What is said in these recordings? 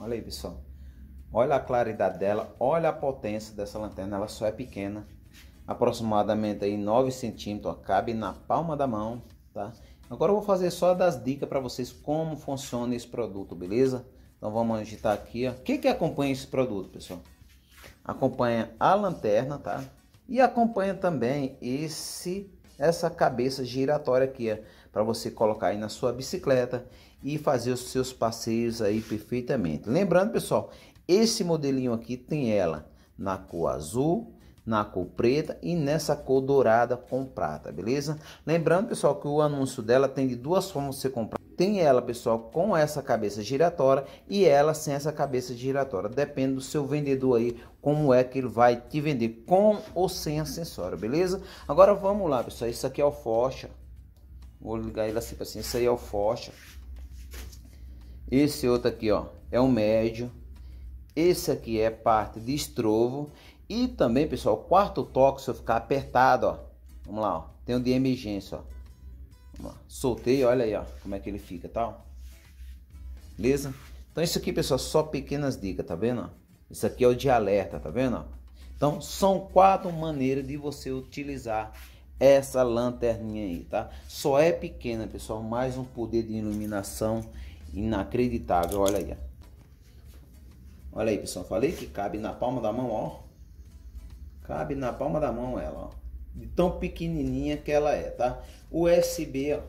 Olha aí, pessoal. Olha a claridade dela, olha a potência dessa lanterna, ela só é pequena, aproximadamente aí 9 centímetros, cabe na palma da mão, tá? Agora eu vou fazer só das dicas para vocês como funciona esse produto, beleza? Então vamos agitar aqui, ó. que que acompanha esse produto, pessoal? Acompanha a lanterna, tá? E acompanha também esse essa cabeça giratória aqui, é para você colocar aí na sua bicicleta e fazer os seus passeios aí perfeitamente. Lembrando, pessoal, esse modelinho aqui tem ela na cor azul, na cor preta e nessa cor dourada com prata, beleza? Lembrando, pessoal, que o anúncio dela tem de duas formas você comprar tem ela, pessoal, com essa cabeça giratória e ela sem essa cabeça giratória. Depende do seu vendedor aí, como é que ele vai te vender, com ou sem acessório, beleza? Agora vamos lá, pessoal. Isso aqui é o focha Vou ligar ele assim, assim. Isso aí é o focha Esse outro aqui, ó, é um médio. Esse aqui é parte de estrovo. E também, pessoal, quarto toque, se eu ficar apertado, ó. Vamos lá, ó. Tem o de emergência, ó. Ó, soltei, olha aí, ó, como é que ele fica, tá? Beleza? Então isso aqui, pessoal, só pequenas dicas, tá vendo? Isso aqui é o de alerta, tá vendo? Então são quatro maneiras de você utilizar essa lanterninha aí, tá? Só é pequena, pessoal, mais um poder de iluminação inacreditável, olha aí. Ó. Olha aí, pessoal, falei que cabe na palma da mão, ó. Cabe na palma da mão ela, ó de tão pequenininha que ela é, tá? USB, ó,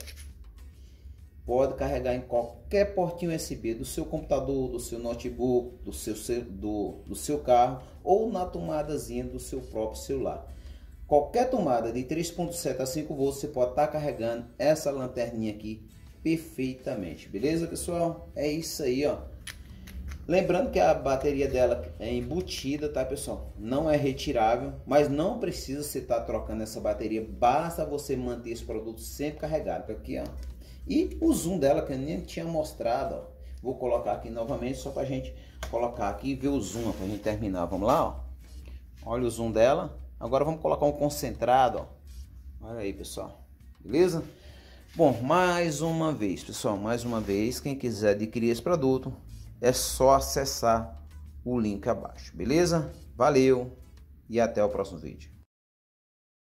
pode carregar em qualquer portinho USB do seu computador, do seu notebook, do seu, do, do seu carro ou na tomadazinha do seu próprio celular. Qualquer tomada de 3.7 a 5 volts você pode estar tá carregando essa lanterninha aqui perfeitamente, beleza pessoal? É isso aí, ó. Lembrando que a bateria dela é embutida, tá pessoal? Não é retirável, mas não precisa você estar tá trocando essa bateria, basta você manter esse produto sempre carregado tá aqui, ó. E o zoom dela que eu nem tinha mostrado, ó. Vou colocar aqui novamente só pra gente colocar aqui e ver o zoom, ó, pra gente terminar. Vamos lá, ó. Olha o zoom dela. Agora vamos colocar um concentrado, ó. Olha aí, pessoal. Beleza? Bom, mais uma vez, pessoal, mais uma vez, quem quiser adquirir esse produto, é só acessar o link abaixo, beleza? Valeu e até o próximo vídeo.